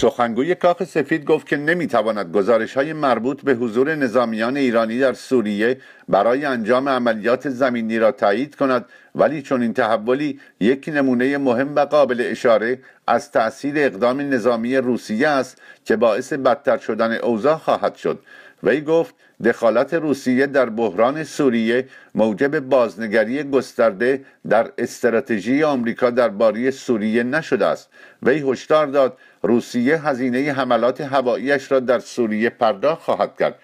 سخنگوی کاخ سفید گفت که نمیتواند گزارش های مربوط به حضور نظامیان ایرانی در سوریه برای انجام عملیات زمینی را تایید کند ولی چون این تحولی یک نمونه مهم و قابل اشاره از تأثیر اقدام نظامی روسیه است که باعث بدتر شدن اوضاع خواهد شد وی گفت دخالت روسیه در بحران سوریه موجب بازنگری گسترده در استراتژی آمریکا درباره سوریه نشده است وی هشدار داد روسیه هزینه حملات هواییش را در سوریه پرداخت خواهد کرد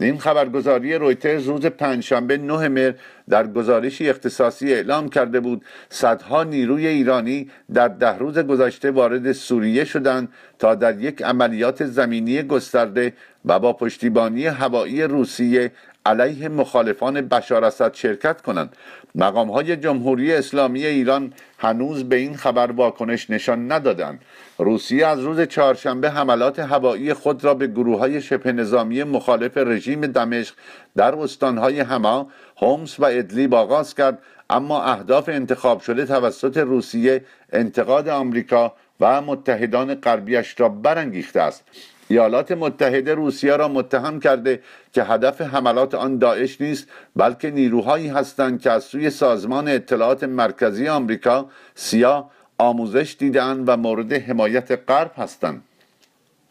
این خبرگزاری رویترز روز پنجشنبه نه مر در گزارشی اختصاصی اعلام کرده بود صدها نیروی ایرانی در ده روز گذشته وارد سوریه شدند تا در یک عملیات زمینی گسترده و با پشتیبانی هوایی روسیه علیه مخالفان بشار اسد شرکت کنند مقام های جمهوری اسلامی ایران هنوز به این خبر واکنش نشان ندادند روسیه از روز چهارشنبه حملات هوایی خود را به گروه های شبه نظامی مخالف رژیم دمشق در استانهای هما، هومس و ادلی آغاز کرد اما اهداف انتخاب شده توسط روسیه انتقاد آمریکا و متحدان غربیاش را برانگیخته است ایالات متحده روسیه را متهم کرده که هدف حملات آن داعش نیست بلکه نیروهایی هستند که از سوی سازمان اطلاعات مرکزی آمریکا سیا آموزش دیدن و مورد حمایت غرب هستند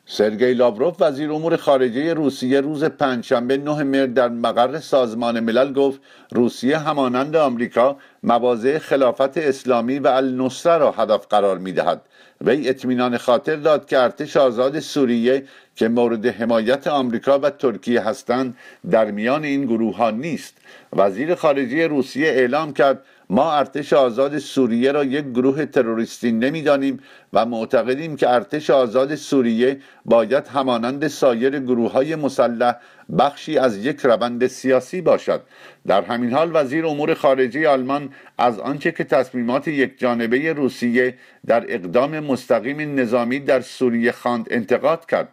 سرگئی لاوروف وزیر امور خارجه روسیه روز پنجشنبه نه مرد در مقر سازمان ملل گفت روسیه همانند آمریکا مواضع خلافت اسلامی و النصره را هدف قرار میدهد وی اطمینان خاطر داد که ارتش آزاد سوریه که مورد حمایت آمریکا و ترکیه هستند در میان این گروه نیست وزیر خارجه روسیه اعلام کرد ما ارتش آزاد سوریه را یک گروه تروریستی نمیدانیم و معتقدیم که ارتش آزاد سوریه باید همانند سایر گروه های مسلح بخشی از یک روند سیاسی باشد در همین حال وزیر امور خارجه آلمان از آنچه که تصمیمات یک جانبه روسیه در اقدام مستقیم نظامی در سوریه خواند انتقاد کرد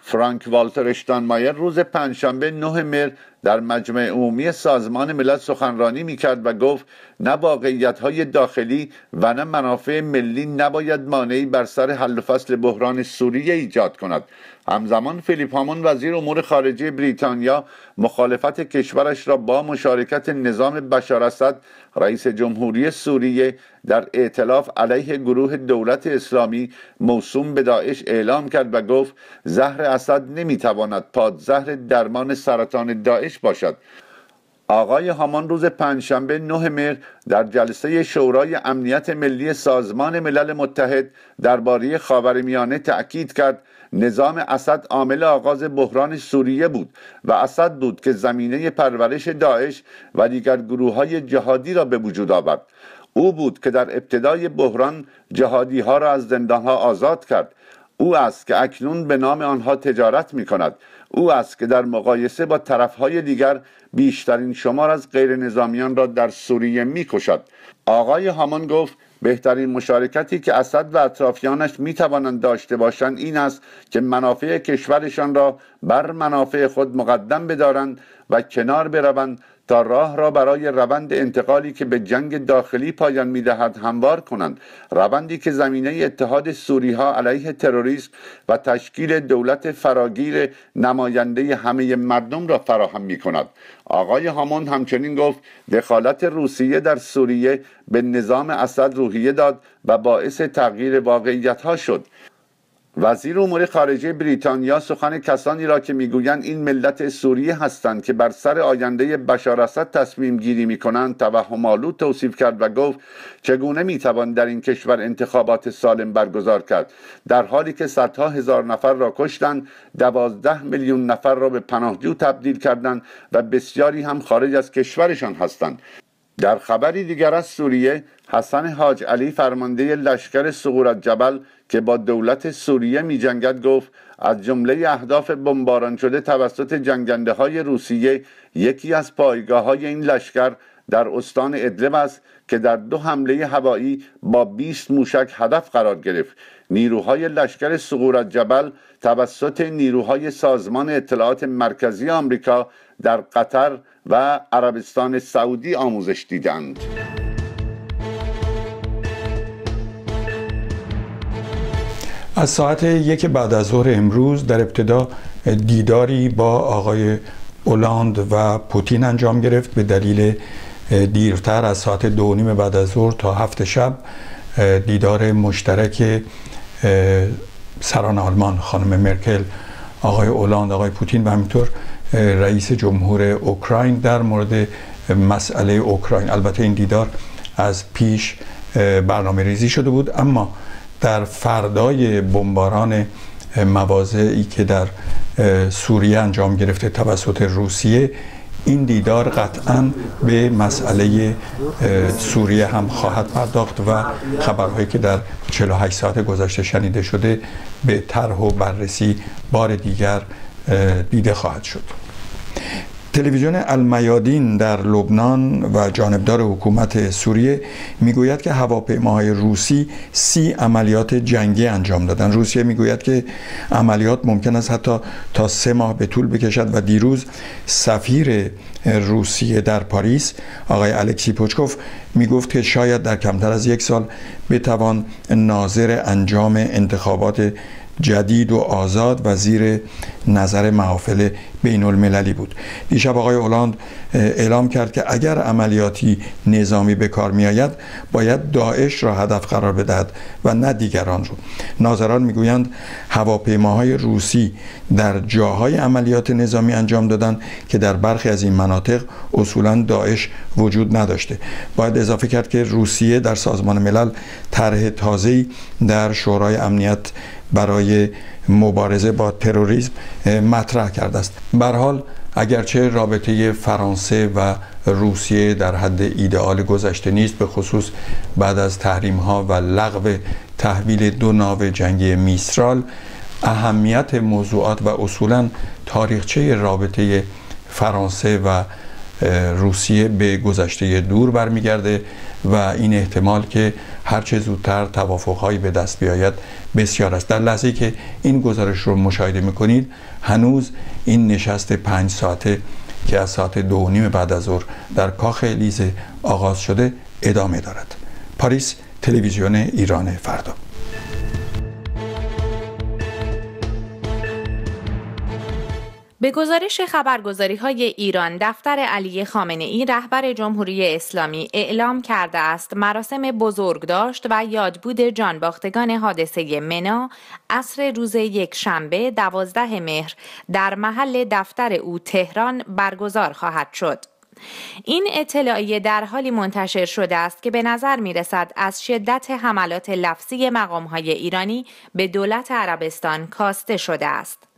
فرانک والتر اشتانمایر روز پنجشنبه نه مهر در مجمع عمومی سازمان ملل سخنرانی میکرد و گفت نه واقعیت های داخلی و نه منافع ملی نباید مانعی بر سر حل و فصل بحران سوریه ایجاد کند همزمان فیلیپ هامون وزیر امور خارجه بریتانیا مخالفت کشورش را با مشارکت نظام بشار اسد رئیس جمهوری سوریه در اعتلاف علیه گروه دولت اسلامی موسوم به داعش اعلام کرد و گفت زهر اسد نمیتواند پادزهر درمان سرطان داعش باشد آقای هامان روز پنجشنبه نه مهر در جلسه شورای امنیت ملی سازمان ملل متحد درباره خاورمیانه تأکید کرد نظام اسد عامل آغاز بحران سوریه بود و اسد بود که زمینه پرورش داعش و دیگر گروه های جهادی را به وجود آورد او بود که در ابتدای بحران جهادی ها را از زندان ها آزاد کرد او است که اکنون به نام آنها تجارت می کند او است که در مقایسه با طرفهای دیگر بیشترین شمار از غیر نظامیان را در سوریه می کشد آقای هامون گفت بهترین مشارکتی که اسد و اطرافیانش می توانند داشته باشند این است که منافع کشورشان را بر منافع خود مقدم بدارند و کنار بروند تا راه را برای روند انتقالی که به جنگ داخلی پایان میدهد هموار کنند روندی که زمینه اتحاد سوری ها علیه تروریسم و تشکیل دولت فراگیر نماینده همه مردم را فراهم می کند آقای هامون همچنین گفت دخالت روسیه در سوریه به نظام اسد روحیه داد و باعث تغییر واقعیت ها شد وزیر امور خارجه بریتانیا سخن کسانی را که میگویند این ملت سوریه هستند که بر سر آینده بشار اسد تصمیم گیری می کنند توهم آلود توصیف کرد و گفت چگونه می در این کشور انتخابات سالم برگزار کرد در حالی که صدها هزار نفر را کشتند دوازده میلیون نفر را به پناهجو تبدیل کردند و بسیاری هم خارج از کشورشان هستند در خبری دیگر از سوریه حسن حاج علی فرمانده لشکر سقورت جبل که با دولت سوریه می جنگد گفت از جمله اهداف بمباران شده توسط جنگنده های روسیه یکی از پایگاه های این لشکر در استان ادلب است که در دو حمله هوایی با 20 موشک هدف قرار گرفت نیروهای لشکر سقورت جبل توسط نیروهای سازمان اطلاعات مرکزی آمریکا در قطر و عربستان سعودی آموزش دیدند از ساعت یک بعد از ظهر امروز در ابتدا دیداری با آقای اولاند و پوتین انجام گرفت به دلیل دیرتر از ساعت دو نیم بعد از ظهر تا هفت شب دیدار مشترک سران آلمان خانم مرکل آقای اولاند آقای پوتین و همینطور رئیس جمهور اوکراین در مورد مسئله اوکراین البته این دیدار از پیش برنامه ریزی شده بود اما در فردای بمباران مواضعی که در سوریه انجام گرفته توسط روسیه این دیدار قطعا به مسئله سوریه هم خواهد پرداخت و خبرهایی که در 48 ساعت گذشته شنیده شده به طرح و بررسی بار دیگر دیده خواهد شد تلویزیون المیادین در لبنان و جانبدار حکومت سوریه میگوید که هواپیماهای روسی سی عملیات جنگی انجام دادن روسیه میگوید که عملیات ممکن است حتی تا سه ماه به طول بکشد و دیروز سفیر روسیه در پاریس آقای الکسی پوچکوف میگفت که شاید در کمتر از یک سال بتوان ناظر انجام انتخابات جدید و آزاد و زیر نظر محافل بین المللی بود دیشب آقای اولاند اعلام کرد که اگر عملیاتی نظامی به کار می آید باید داعش را هدف قرار بدهد و نه دیگران رو ناظران میگویند هواپیماهای روسی در جاهای عملیات نظامی انجام دادند که در برخی از این مناطق اصولا داعش وجود نداشته باید اضافه کرد که روسیه در سازمان ملل طرح تازه‌ای در شورای امنیت برای مبارزه با تروریسم مطرح کرده است بر حال اگرچه رابطه فرانسه و روسیه در حد ایدئال گذشته نیست به خصوص بعد از تحریم ها و لغو تحویل دو ناو جنگی میسترال اهمیت موضوعات و اصولا تاریخچه رابطه فرانسه و روسیه به گذشته دور برمیگرده و این احتمال که هر چه زودتر توافقهایی به دست بیاید بسیار است در لحظه که این گزارش رو مشاهده میکنید هنوز این نشست پنج ساعته که از ساعت دو و نیم بعد از ظهر در کاخ لیزه آغاز شده ادامه دارد پاریس تلویزیون ایران فردا به گزارش خبرگزاری های ایران دفتر علی خامنه ای رهبر جمهوری اسلامی اعلام کرده است مراسم بزرگداشت و یادبود جانباختگان حادثه منا اصر روز یک شنبه دوازده مهر در محل دفتر او تهران برگزار خواهد شد. این اطلاعیه در حالی منتشر شده است که به نظر می رسد از شدت حملات لفظی مقام های ایرانی به دولت عربستان کاسته شده است.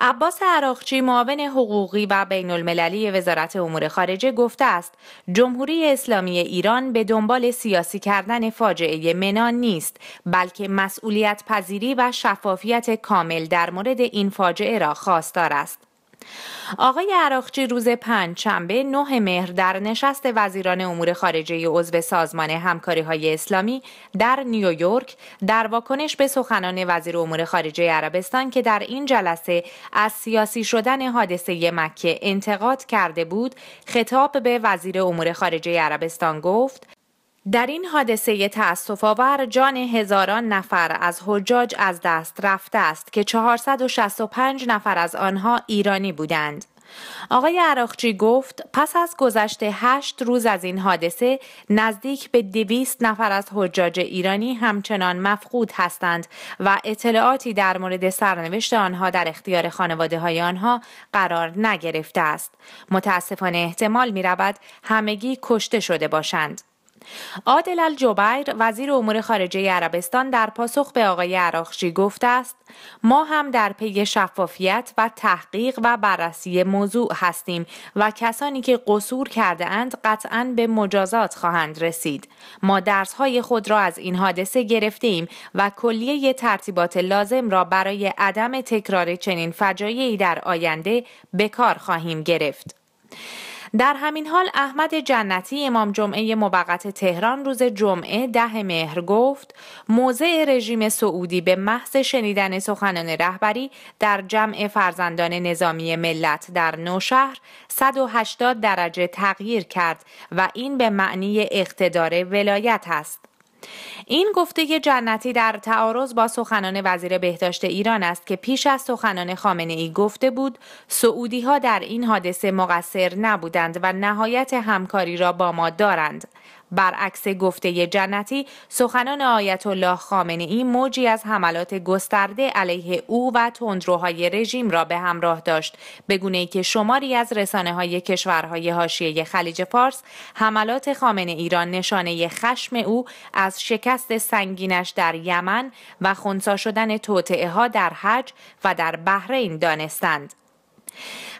عباس عراقچی معاون حقوقی و بین المللی وزارت امور خارجه گفته است جمهوری اسلامی ایران به دنبال سیاسی کردن فاجعه منان نیست بلکه مسئولیت پذیری و شفافیت کامل در مورد این فاجعه را خواستار است آقای عراقچی روز پنج شنبه نه مهر در نشست وزیران امور خارجه عضو سازمان همکاری های اسلامی در نیویورک در واکنش به سخنان وزیر امور خارجه عربستان که در این جلسه از سیاسی شدن حادثه مکه انتقاد کرده بود خطاب به وزیر امور خارجه عربستان گفت در این حادثه تأسف آور جان هزاران نفر از حجاج از دست رفته است که 465 نفر از آنها ایرانی بودند. آقای عراقچی گفت پس از گذشت هشت روز از این حادثه نزدیک به دویست نفر از حجاج ایرانی همچنان مفقود هستند و اطلاعاتی در مورد سرنوشت آنها در اختیار خانواده های آنها قرار نگرفته است. متاسفانه احتمال می رود همگی کشته شده باشند. عادل الجبیر وزیر امور خارجه عربستان در پاسخ به آقای عراخشی گفته است ما هم در پی شفافیت و تحقیق و بررسی موضوع هستیم و کسانی که قصور کرده اند قطعا به مجازات خواهند رسید ما درسهای خود را از این حادثه گرفتیم و کلیه ترتیبات لازم را برای عدم تکرار چنین فجایعی در آینده به کار خواهیم گرفت در همین حال احمد جنتی امام جمعه موقت تهران روز جمعه ده مهر گفت موضع رژیم سعودی به محض شنیدن سخنان رهبری در جمع فرزندان نظامی ملت در نوشهر 180 درجه تغییر کرد و این به معنی اقتدار ولایت است این گفته جنتی در تعارض با سخنان وزیر بهداشت ایران است که پیش از سخنان خامنه ای گفته بود سعودی ها در این حادثه مقصر نبودند و نهایت همکاری را با ما دارند برعکس گفته جنتی سخنان آیت الله خامنه ای موجی از حملات گسترده علیه او و تندروهای رژیم را به همراه داشت بگونه ای که شماری از رسانه های کشورهای حاشیه خلیج فارس حملات خامنه ایران نشانه خشم او از شکست سنگینش در یمن و خونسا شدن توطعه ها در حج و در بحرین دانستند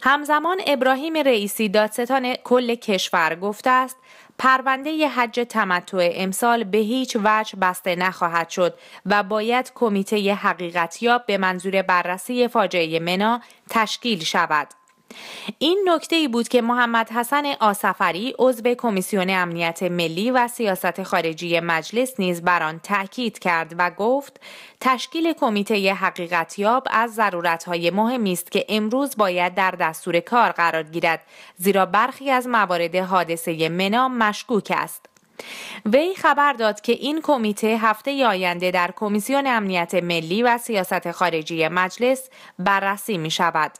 همزمان ابراهیم رئیسی دادستان کل کشور گفته است پرونده ی حج تمتع امسال به هیچ وجه بسته نخواهد شد و باید کمیته حقیقتیاب به منظور بررسی فاجعه منا تشکیل شود. این نکته ای بود که محمد حسن آسفری عضو کمیسیون امنیت ملی و سیاست خارجی مجلس نیز بر آن تاکید کرد و گفت تشکیل کمیته حقیقتیاب از ضرورتهای مهمی است که امروز باید در دستور کار قرار گیرد زیرا برخی از موارد حادثه منا مشکوک است وی خبر داد که این کمیته هفته آینده در کمیسیون امنیت ملی و سیاست خارجی مجلس بررسی می شود.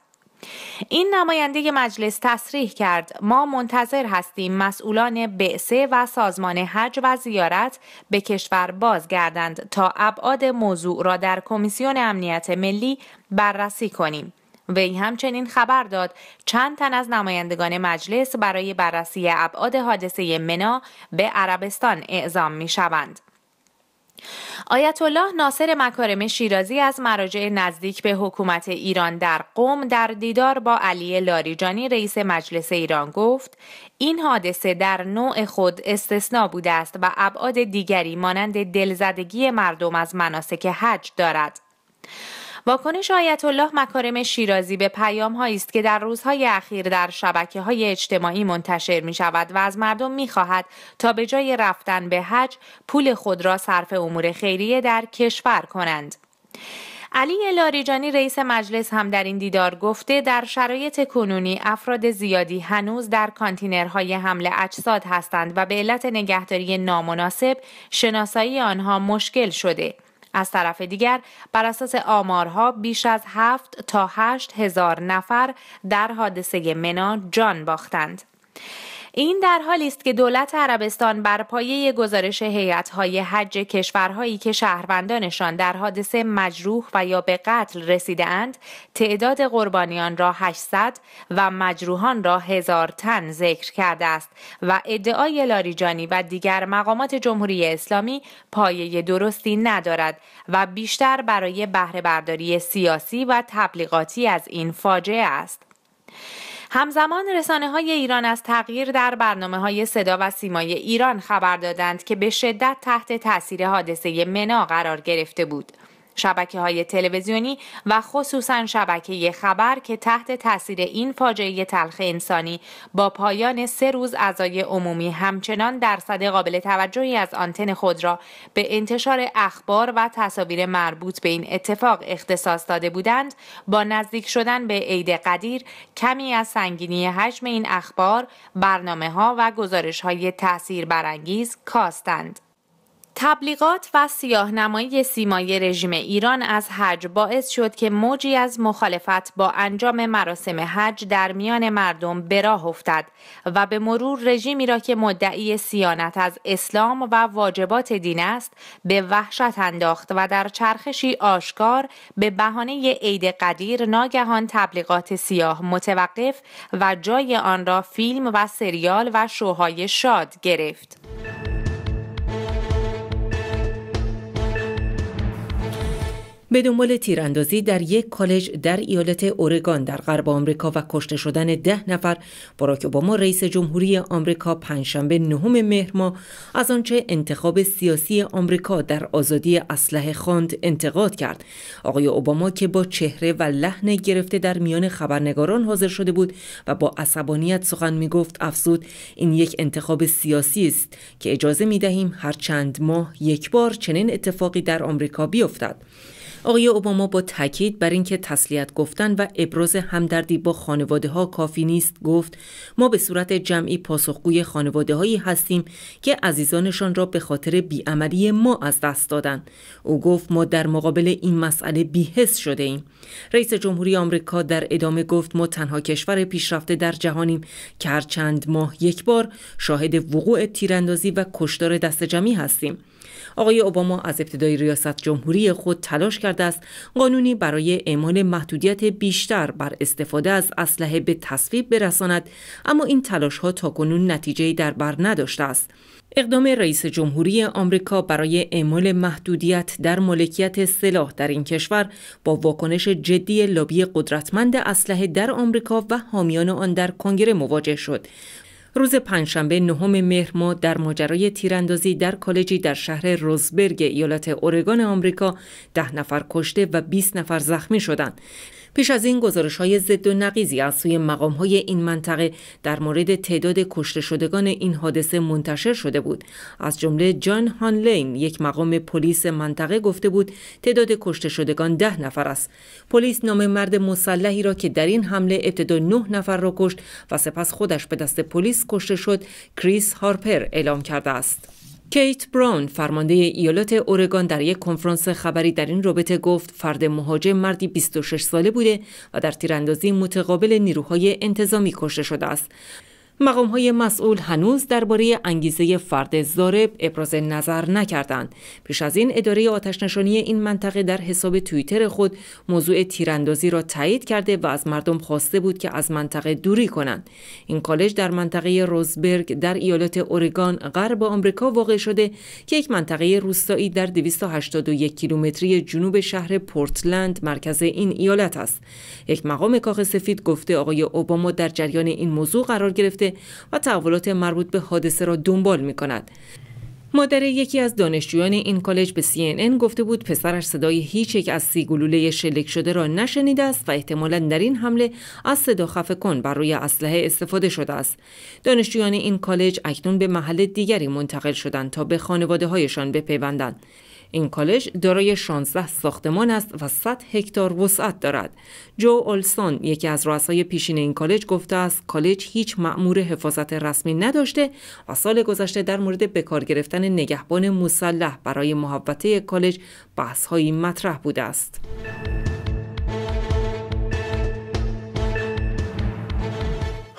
این نماینده مجلس تصریح کرد ما منتظر هستیم مسئولان بعثه و سازمان حج و زیارت به کشور بازگردند تا ابعاد موضوع را در کمیسیون امنیت ملی بررسی کنیم وی همچنین خبر داد چند تن از نمایندگان مجلس برای بررسی ابعاد حادثه منا به عربستان اعزام می شوند. آیت الله ناصر مکارم شیرازی از مراجع نزدیک به حکومت ایران در قوم در دیدار با علی لاریجانی رئیس مجلس ایران گفت این حادثه در نوع خود استثنا بوده است و ابعاد دیگری مانند دلزدگی مردم از مناسک حج دارد واکنش آیت الله مکارم شیرازی به پیام است که در روزهای اخیر در شبکه های اجتماعی منتشر می شود و از مردم می خواهد تا به جای رفتن به حج پول خود را صرف امور خیریه در کشور کنند. علی لاریجانی رئیس مجلس هم در این دیدار گفته در شرایط کنونی افراد زیادی هنوز در کانتینرهای حمل اجساد هستند و به علت نگهداری نامناسب شناسایی آنها مشکل شده. از طرف دیگر بر اساس آمارها بیش از 7 تا 8 هزار نفر در حادثه منا جان باختند. این در حالی است که دولت عربستان بر پایه گزارش هیئت‌های حج کشورهایی که شهروندانشان در حادثه مجروح و یا به قتل رسیدهاند تعداد قربانیان را 800 و مجروحان را 1000 تن ذکر کرده است و ادعای لاریجانی و دیگر مقامات جمهوری اسلامی پایه درستی ندارد و بیشتر برای بهرهبرداری سیاسی و تبلیغاتی از این فاجعه است. همزمان رسانه های ایران از تغییر در برنامه های صدا و سیمای ایران خبر دادند که به شدت تحت تاثیر حادثه منا قرار گرفته بود. شبکه های تلویزیونی و خصوصا شبکه خبر که تحت تاثیر این فاجعه تلخ انسانی با پایان سه روز عزای عمومی همچنان درصد قابل توجهی از آنتن خود را به انتشار اخبار و تصاویر مربوط به این اتفاق اختصاص داده بودند با نزدیک شدن به عید قدیر کمی از سنگینی حجم این اخبار برنامه ها و گزارش های تاثیر برانگیز کاستند. تبلیغات و نمایی سیمای رژیم ایران از حج باعث شد که موجی از مخالفت با انجام مراسم حج در میان مردم به افتد و به مرور رژیمی را که مدعی سیانت از اسلام و واجبات دین است به وحشت انداخت و در چرخشی آشکار به بهانه عید قدیر ناگهان تبلیغات سیاه متوقف و جای آن را فیلم و سریال و شوهای شاد گرفت. به دنبال تیراندازی در یک کالج در ایالت اورگان در غرب آمریکا و کشته شدن ده نفر باراک اوباما رئیس جمهوری آمریکا پنجشنبه نهم مهر ماه از آنچه انتخاب سیاسی آمریکا در آزادی اسلحه خواند انتقاد کرد آقای اوباما که با چهره و لحن گرفته در میان خبرنگاران حاضر شده بود و با عصبانیت سخن می گفت افزود این یک انتخاب سیاسی است که اجازه می دهیم هر چند ماه یک بار چنین اتفاقی در آمریکا بیفتد آقای اوباما با تاکید بر اینکه تسلیت گفتن و ابراز همدردی با خانواده ها کافی نیست گفت ما به صورت جمعی پاسخگوی خانواده هایی هستیم که عزیزانشان را به خاطر بیعملی ما از دست دادند او گفت ما در مقابل این مسئله بیحس شده ایم رئیس جمهوری آمریکا در ادامه گفت ما تنها کشور پیشرفته در جهانیم که هر چند ماه یک بار شاهد وقوع تیراندازی و کشتار دست جمعی هستیم آقای اوباما از ابتدای ریاست جمهوری خود تلاش کرده است قانونی برای اعمال محدودیت بیشتر بر استفاده از اسلحه به تصویب برساند اما این تلاش ها تا کنون نتیجه در بر نداشته است اقدام رئیس جمهوری آمریکا برای اعمال محدودیت در مالکیت سلاح در این کشور با واکنش جدی لابی قدرتمند اسلحه در آمریکا و حامیان آن در کنگره مواجه شد روز پنجشنبه نهم مهر ما در ماجرای تیراندازی در کالجی در شهر روزبرگ ایالت اورگان آمریکا ده نفر کشته و 20 نفر زخمی شدند. پیش از این گزارش های ضد و نقیزی از سوی مقام های این منطقه در مورد تعداد کشته شدگان این حادثه منتشر شده بود از جمله جان هانلین یک مقام پلیس منطقه گفته بود تعداد کشته شدگان ده نفر است پلیس نام مرد مسلحی را که در این حمله ابتدا نه نفر را کشت و سپس خودش به دست پلیس کشته شد کریس هارپر اعلام کرده است کیت براون فرمانده ایالات اورگان در یک کنفرانس خبری در این رابطه گفت فرد مهاجم مردی 26 ساله بوده و در تیراندازی متقابل نیروهای انتظامی کشته شده است مقام های مسئول هنوز درباره انگیزه فرد زارب ابراز نظر نکردند. پیش از این اداره آتش این منطقه در حساب توییتر خود موضوع تیراندازی را تایید کرده و از مردم خواسته بود که از منطقه دوری کنند. این کالج در منطقه روزبرگ در ایالات اورگان غرب آمریکا واقع شده که یک منطقه روستایی در 281 کیلومتری جنوب شهر پورتلند مرکز این ایالت است. یک مقام کاخ سفید گفته آقای اوباما در جریان این موضوع قرار گرفته و تحولات مربوط به حادثه را دنبال می کند. مادر یکی از دانشجویان این کالج به CNN گفته بود پسرش صدای هیچ یک از سی گلوله شلیک شده را نشنیده است و احتمالا در این حمله از صدا خفه کن بر روی اسلحه استفاده شده است. دانشجویان این کالج اکنون به محل دیگری منتقل شدند تا به خانواده هایشان بپیوندند. این کالج دارای 16 ساختمان است و 100 هکتار وسعت دارد. جو اولسون یکی از رؤسای پیشین این کالج گفته است کالج هیچ مأمور حفاظت رسمی نداشته و سال گذشته در مورد کار گرفتن نگهبان مسلح برای محوطه کالج بحثهایی مطرح بوده است.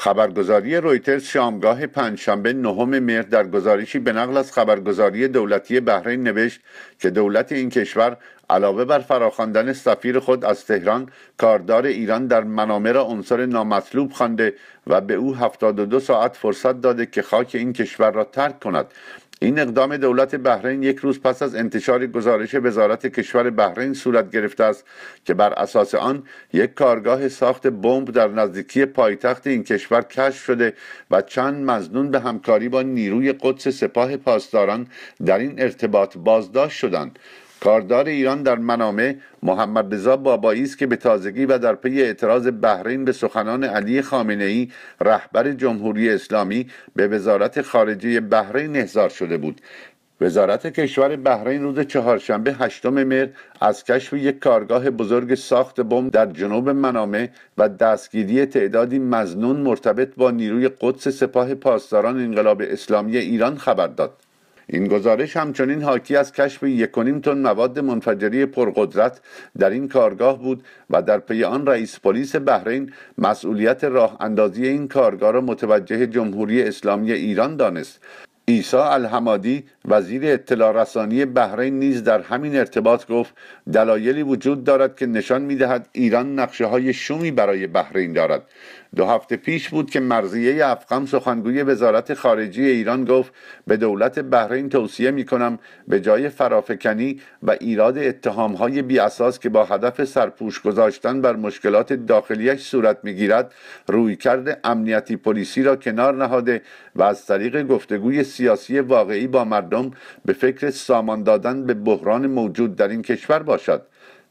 خبرگزاری رویترز شامگاه پنجشنبه نهم مهر در گزارشی به نقل از خبرگزاری دولتی بحرین نوشت که دولت این کشور علاوه بر فراخواندن سفیر خود از تهران کاردار ایران در منامه را عنصر نامطلوب خوانده و به او 72 ساعت فرصت داده که خاک این کشور را ترک کند این اقدام دولت بحرین یک روز پس از انتشار گزارش وزارت کشور بحرین صورت گرفته است که بر اساس آن یک کارگاه ساخت بمب در نزدیکی پایتخت این کشور کشف شده و چند مزنون به همکاری با نیروی قدس سپاه پاسداران در این ارتباط بازداشت شدند کاردار ایران در منامه محمد رضا بابایی است که به تازگی و در پی اعتراض بحرین به سخنان علی خامنه ای رهبر جمهوری اسلامی به وزارت خارجه بحرین احضار شده بود وزارت کشور بحرین روز چهارشنبه هشتم مهر از کشف یک کارگاه بزرگ ساخت بمب در جنوب منامه و دستگیری تعدادی مزنون مرتبط با نیروی قدس سپاه پاسداران انقلاب اسلامی ایران خبر داد این گزارش همچنین حاکی از کشف یکنیم تن مواد منفجری پرقدرت در این کارگاه بود و در پی آن رئیس پلیس بحرین مسئولیت راه اندازی این کارگاه را متوجه جمهوری اسلامی ایران دانست ایسا الحمادی وزیر اطلاع رسانی بحرین نیز در همین ارتباط گفت دلایلی وجود دارد که نشان میدهد ایران نقشه های شومی برای بحرین دارد دو هفته پیش بود که مرزیه افغان سخنگوی وزارت خارجه ایران گفت به دولت بحرین توصیه می کنم به جای فرافکنی و ایراد اتهام های بی اساس که با هدف سرپوش گذاشتن بر مشکلات داخلیش صورت می گیرد رویکرد امنیتی پلیسی را کنار نهاده و از طریق گفتگوی سیاسی واقعی با مردم به فکر سامان دادن به بحران موجود در این کشور باشد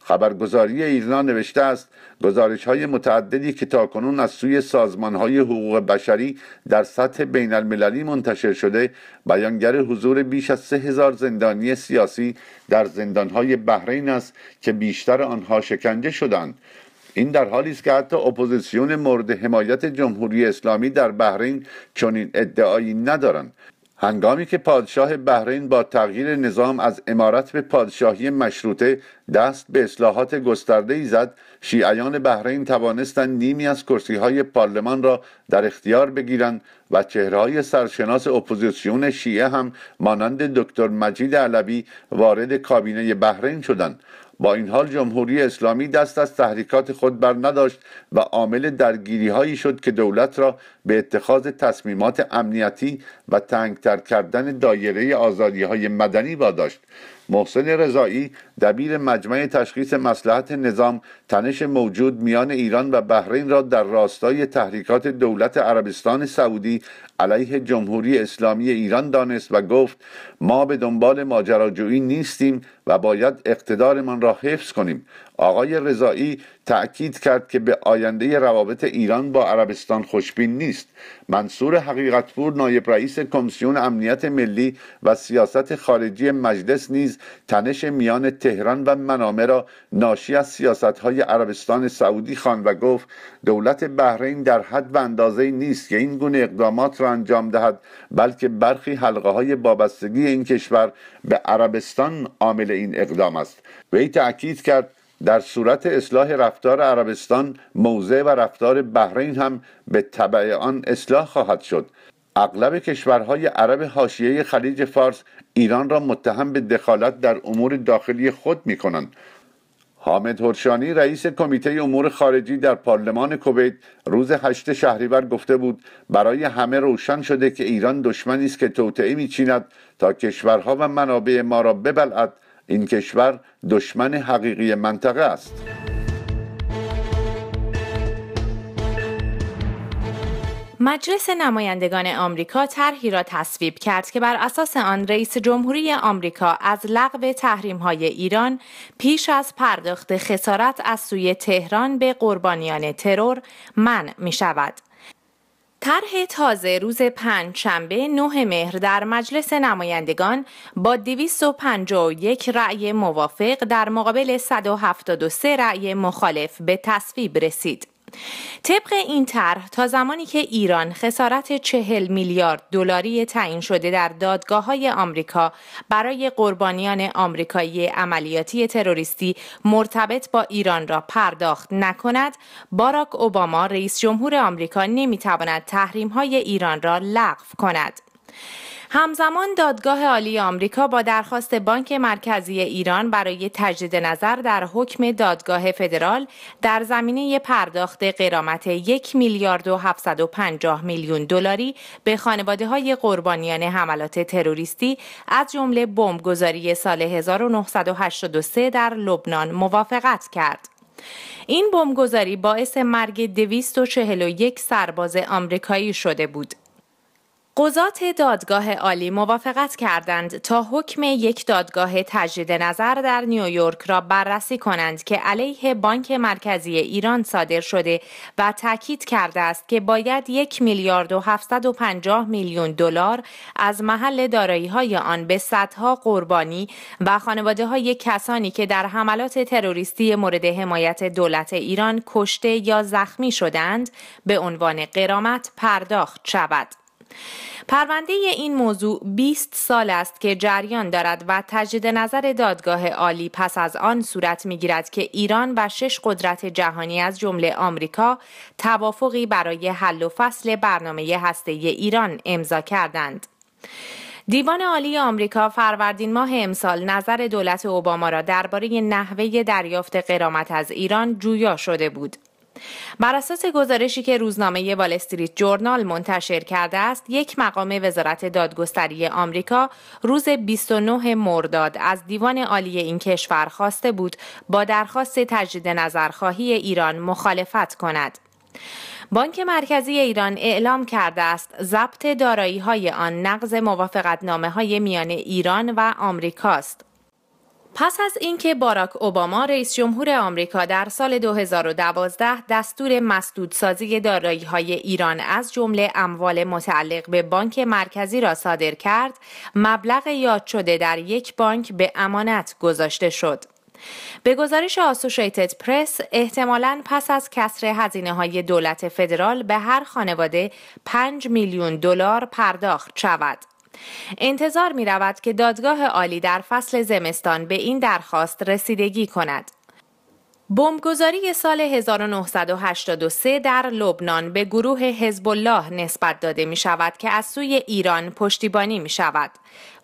خبرگزاری ایرنا نوشته است گزارش های متعددی که تاکنون از سوی سازمان های حقوق بشری در سطح بین المللی منتشر شده بیانگر حضور بیش از سه هزار زندانی سیاسی در زندان های بحرین است که بیشتر آنها شکنجه شدند این در حالی است که حتی اپوزیسیون مورد حمایت جمهوری اسلامی در بحرین چنین ادعایی ندارند هنگامی که پادشاه بحرین با تغییر نظام از امارت به پادشاهی مشروطه دست به اصلاحات گسترده ای زد شیعیان بحرین توانستند نیمی از کرسی های پارلمان را در اختیار بگیرند و چهره سرشناس اپوزیسیون شیعه هم مانند دکتر مجید علوی وارد کابینه بحرین شدند با این حال جمهوری اسلامی دست از تحریکات خود بر نداشت و عامل درگیری هایی شد که دولت را به اتخاذ تصمیمات امنیتی و تنگتر کردن دایره آزادی های مدنی واداشت محسن رضایی دبیر مجمع تشخیص مسلحت نظام تنش موجود میان ایران و بحرین را در راستای تحریکات دولت عربستان سعودی علیه جمهوری اسلامی ایران دانست و گفت ما به دنبال ماجراجویی نیستیم و باید اقتدارمان را حفظ کنیم آقای رضایی تأکید کرد که به آینده روابط ایران با عربستان خوشبین نیست منصور حقیقتپور نایب رئیس کمیسیون امنیت ملی و سیاست خارجی مجلس نیز تنش میان تهران و منامه را ناشی از سیاستهای عربستان سعودی خواند و گفت دولت بحرین در حد و اندازه نیست که این گونه اقدامات را انجام دهد بلکه برخی حلقه های بابستگی این کشور به عربستان عامل این اقدام است وی تاکید کرد در صورت اصلاح رفتار عربستان موضع و رفتار بحرین هم به طبع آن اصلاح خواهد شد اغلب کشورهای عرب حاشیه خلیج فارس ایران را متهم به دخالت در امور داخلی خود می کنند حامد هرشانی رئیس کمیته امور خارجی در پارلمان کویت روز هشت شهریور گفته بود برای همه روشن شده که ایران دشمنی است که توطعه میچیند تا کشورها و منابع ما را ببلعد این کشور دشمن حقیقی منطقه است مجلس نمایندگان آمریکا طرحی را تصویب کرد که بر اساس آن رئیس جمهوری آمریکا از لغو های ایران پیش از پرداخت خسارت از سوی تهران به قربانیان ترور منع می شود. طرح تازه روز پنج شنبه نه مهر در مجلس نمایندگان با 251 رأی موافق در مقابل 173 رأی مخالف به تصویب رسید. طبق این طرح تا زمانی که ایران خسارت چهل میلیارد دلاری تعیین شده در دادگاه های آمریکا برای قربانیان آمریکایی عملیاتی تروریستی مرتبط با ایران را پرداخت نکند باراک اوباما رئیس جمهور آمریکا نمیتواند تحریم های ایران را لغو کند همزمان دادگاه عالی آمریکا با درخواست بانک مرکزی ایران برای تجدید نظر در حکم دادگاه فدرال در زمینه پرداخت قرامت یک میلیارد و میلیون دلاری به خانواده های قربانیان حملات تروریستی از جمله بمبگذاری سال 1983 در لبنان موافقت کرد. این بمبگذاری باعث مرگ 241 سرباز آمریکایی شده بود. قضات دادگاه عالی موافقت کردند تا حکم یک دادگاه تجدید نظر در نیویورک را بررسی کنند که علیه بانک مرکزی ایران صادر شده و تاکید کرده است که باید یک میلیارد و پنجاه میلیون دلار از محل دارایی های آن به صدها قربانی و خانواده های کسانی که در حملات تروریستی مورد حمایت دولت ایران کشته یا زخمی شدند به عنوان قرامت پرداخت شود. پرونده این موضوع 20 سال است که جریان دارد و تجدید نظر دادگاه عالی پس از آن صورت میگیرد که ایران و شش قدرت جهانی از جمله آمریکا توافقی برای حل و فصل برنامه هسته ایران امضا کردند. دیوان عالی آمریکا فروردین ماه امسال نظر دولت اوباما را درباره نحوه دریافت قرامت از ایران جویا شده بود. بر اساس گزارشی که روزنامه وال استریت جورنال منتشر کرده است یک مقام وزارت دادگستری آمریکا روز 29 مرداد از دیوان عالی این کشور خواسته بود با درخواست تجدید نظرخواهی ایران مخالفت کند بانک مرکزی ایران اعلام کرده است ضبط دارایی های آن نقض موافقت نامه های میان ایران و آمریکاست. پس از اینکه باراک اوباما رئیس جمهور آمریکا در سال 2012 دستور مسدودسازی دارایی های ایران از جمله اموال متعلق به بانک مرکزی را صادر کرد، مبلغ یاد شده در یک بانک به امانت گذاشته شد. به گزارش آسوشیتد پرس احتمالاً پس از کسر هزینه های دولت فدرال به هر خانواده 5 میلیون دلار پرداخت شود. انتظار می رود که دادگاه عالی در فصل زمستان به این درخواست رسیدگی کند. بمبگذاری سال 1983 در لبنان به گروه حزب الله نسبت داده می شود که از سوی ایران پشتیبانی می شود.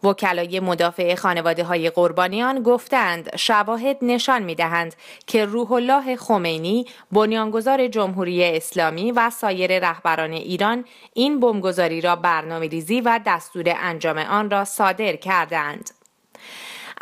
وکلای مدافع خانواده های قربانیان گفتند شواهد نشان می دهند که روح الله خمینی بنیانگذار جمهوری اسلامی و سایر رهبران ایران این بمبگذاری را برنامه ریزی و دستور انجام آن را صادر کردند.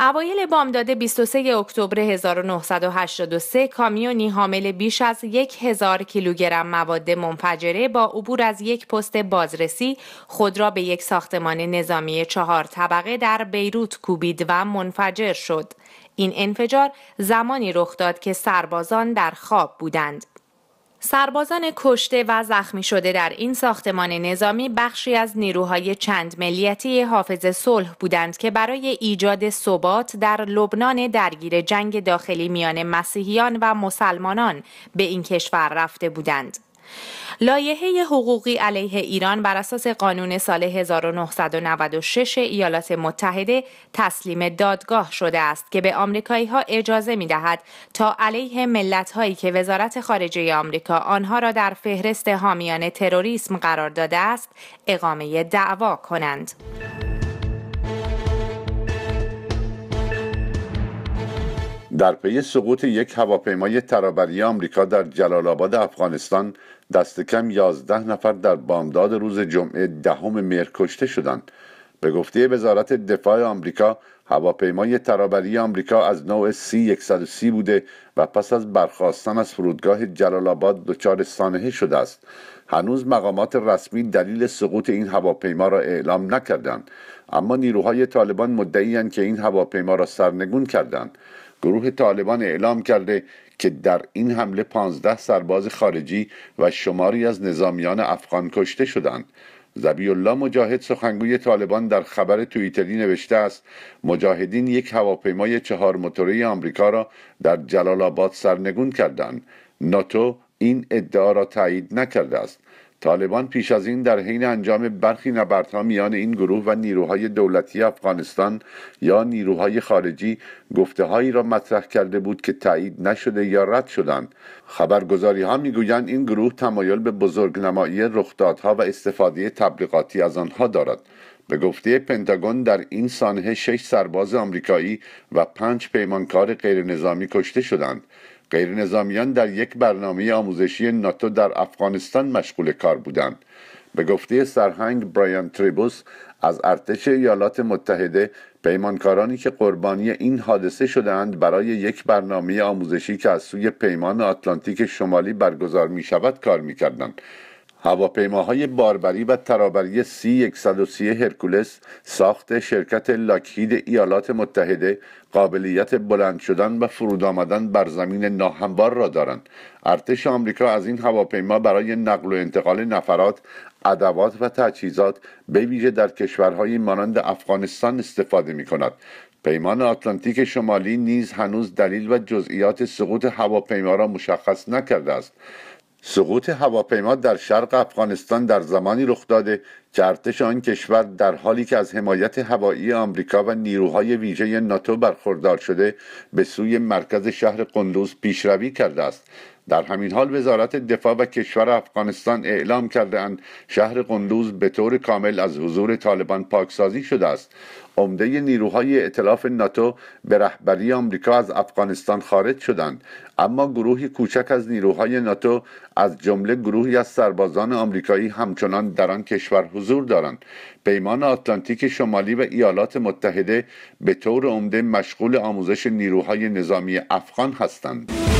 اوایل بامداد 23 اکتبر 1983 کامیونی حامل بیش از 1000 کیلوگرم مواد منفجره با عبور از یک پست بازرسی خود را به یک ساختمان نظامی چهار طبقه در بیروت کوبید و منفجر شد. این انفجار زمانی رخ داد که سربازان در خواب بودند. سربازان کشته و زخمی شده در این ساختمان نظامی بخشی از نیروهای چند ملیتی حافظ صلح بودند که برای ایجاد ثبات در لبنان درگیر جنگ داخلی میان مسیحیان و مسلمانان به این کشور رفته بودند. لایحه حقوقی علیه ایران بر اساس قانون سال 1996 ایالات متحده تسلیم دادگاه شده است که به آمریکایی ها اجازه می دهد تا علیه ملت هایی که وزارت خارجه آمریکا آنها را در فهرست حامیان تروریسم قرار داده است اقامه دعوا کنند. در پی سقوط یک هواپیمای ترابری آمریکا در جلال آباد افغانستان دست کم یازده نفر در بامداد روز جمعه دهم مهر کشته شدند به گفته وزارت دفاع آمریکا هواپیمای ترابری آمریکا از نوع C-130 بوده و پس از برخواستن از فرودگاه جلال آباد دچار سانحه شده است هنوز مقامات رسمی دلیل سقوط این هواپیما را اعلام نکردند اما نیروهای طالبان مدعی‌اند که این هواپیما را سرنگون کردند گروه طالبان اعلام کرده که در این حمله 15 سرباز خارجی و شماری از نظامیان افغان کشته شدند زبی الله مجاهد سخنگوی طالبان در خبر توییتری نوشته است مجاهدین یک هواپیمای چهار موتوره آمریکا را در جلال آباد سرنگون کردند ناتو این ادعا را تایید نکرده است طالبان پیش از این در حین انجام برخی نبردها میان این گروه و نیروهای دولتی افغانستان یا نیروهای خارجی گفته هایی را مطرح کرده بود که تایید نشده یا رد شدند خبرگزاری ها میگویند این گروه تمایل به بزرگنمایی رخدادها و استفاده تبلیغاتی از آنها دارد به گفته پنتاگون در این سانحه شش سرباز آمریکایی و پنج پیمانکار غیرنظامی کشته شدند غیرنظامیان در یک برنامه آموزشی ناتو در افغانستان مشغول کار بودند به گفته سرهنگ برایان تریبوس از ارتش ایالات متحده پیمانکارانی که قربانی این حادثه شدهاند برای یک برنامه آموزشی که از سوی پیمان آتلانتیک شمالی برگزار می شود کار می کردند، هواپیماهای باربری و ترابری سی 130 هرکولس ساخت شرکت لاکهید ایالات متحده قابلیت بلند شدن و فرود آمدن بر زمین ناهموار را دارند ارتش آمریکا از این هواپیما برای نقل و انتقال نفرات ادوات و تجهیزات به ویژه در کشورهایی مانند افغانستان استفاده می کند پیمان آتلانتیک شمالی نیز هنوز دلیل و جزئیات سقوط هواپیما را مشخص نکرده است سقوط هواپیما در شرق افغانستان در زمانی رخ داده که ارتش آن کشور در حالی که از حمایت هوایی آمریکا و نیروهای ویژه ناتو برخوردار شده به سوی مرکز شهر قندوز پیشروی کرده است در همین حال وزارت دفاع و کشور افغانستان اعلام کرده اند شهر قندوز به طور کامل از حضور طالبان پاکسازی شده است عمده نیروهای اطلاف ناتو به رهبری آمریکا از افغانستان خارج شدند اما گروهی کوچک از نیروهای ناتو از جمله گروهی از سربازان آمریکایی همچنان در آن کشور حضور دارند پیمان آتلانتیک شمالی و ایالات متحده به طور عمده مشغول آموزش نیروهای نظامی افغان هستند